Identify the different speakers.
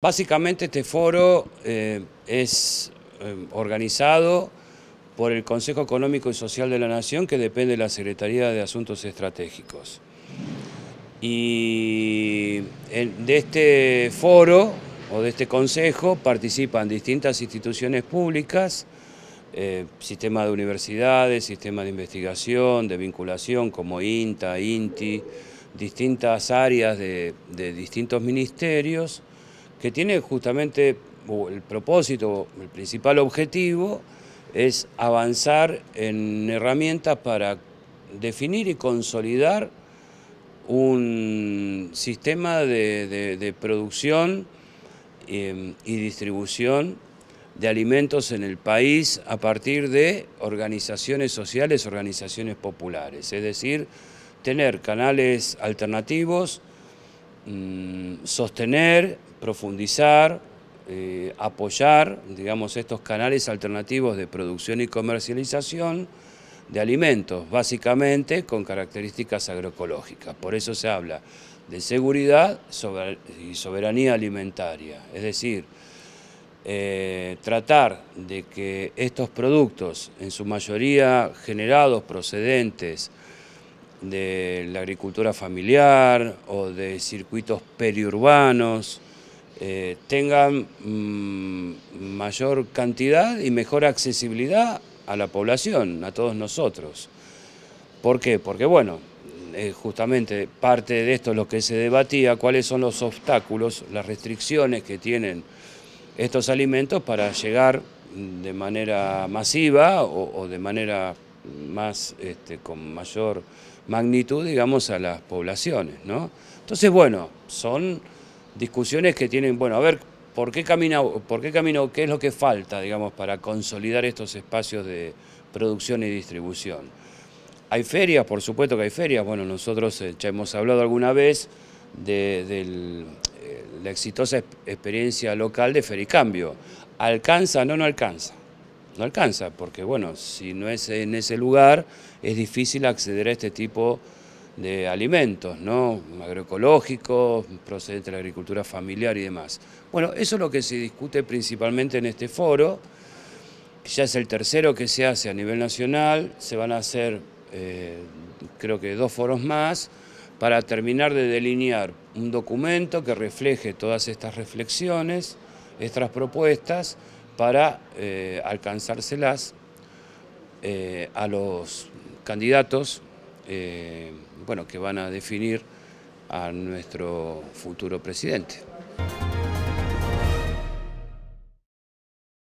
Speaker 1: Básicamente este foro eh, es eh, organizado por el Consejo Económico y Social de la Nación que depende de la Secretaría de Asuntos Estratégicos. Y de este foro o de este consejo participan distintas instituciones públicas, sistemas eh, sistema de universidades, sistemas de investigación, de vinculación como INTA, INTI, distintas áreas de distintos ministerios, que tiene justamente el propósito, el principal objetivo es avanzar en herramientas para definir y consolidar un sistema de, producción em, y distribución de alimentos en el país a partir de organizaciones sociales, organizaciones populares, es decir, tener canales alternativos, mm, sostener profundizar, eh, apoyar, digamos, estos canales alternativos de producción y comercialización de alimentos, básicamente con características agroecológicas. Por eso se habla de seguridad y soberanía alimentaria, es decir, eh, tratar de que estos productos, en su mayoría generados procedentes de la agricultura familiar o de circuitos periurbanos, eh, tengan mm, mayor cantidad y mejor accesibilidad a la población, a todos nosotros. ¿Por qué? Porque bueno, eh, justamente parte de esto lo que se debatía, cuáles son los obstáculos, las restricciones que tienen estos alimentos para llegar de manera masiva o, de manera más este, con mayor magnitud, digamos, a las poblaciones, ¿no? Entonces, bueno, son discusiones que tienen, bueno, a ver, ¿por qué camino, por qué, camino, qué es lo que falta, digamos, para consolidar estos espacios de producción y distribución? Hay ferias, por supuesto que hay ferias, bueno, nosotros eh, ya hemos hablado alguna vez de, eh, la exitosa experiencia local de Fericambio. ¿Alcanza? No, no alcanza. No alcanza, porque bueno, si no es en ese lugar, es difícil acceder a este tipo de de alimentos, ¿no? agroecológicos, procedentes de la agricultura familiar y demás. Bueno, eso es lo que se discute principalmente en este foro, ya es el tercero que se hace a nivel nacional, se van a hacer eh, creo que dos foros más para terminar de delinear un documento que refleje todas estas reflexiones, estas propuestas, para eh, alcanzárselas eh, a los candidatos eh, bueno, que van a definir a nuestro futuro presidente.